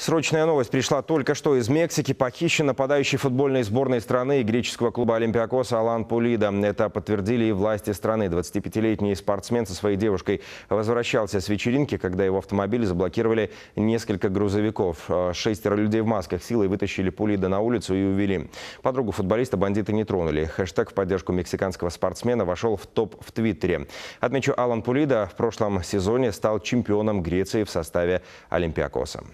Срочная новость пришла только что из Мексики. Похищен нападающий футбольной сборной страны и греческого клуба «Олимпиакос» Алан Пулида. Это подтвердили и власти страны. 25-летний спортсмен со своей девушкой возвращался с вечеринки, когда его автомобиль заблокировали несколько грузовиков. Э, шестеро людей в масках силой вытащили Пулида на улицу и увели. Подругу футболиста бандиты не тронули. Хэштег в поддержку мексиканского спортсмена вошел в топ в Твиттере. Отмечу, Алан Пулида в прошлом сезоне стал чемпионом Греции в составе «Олимпиакоса».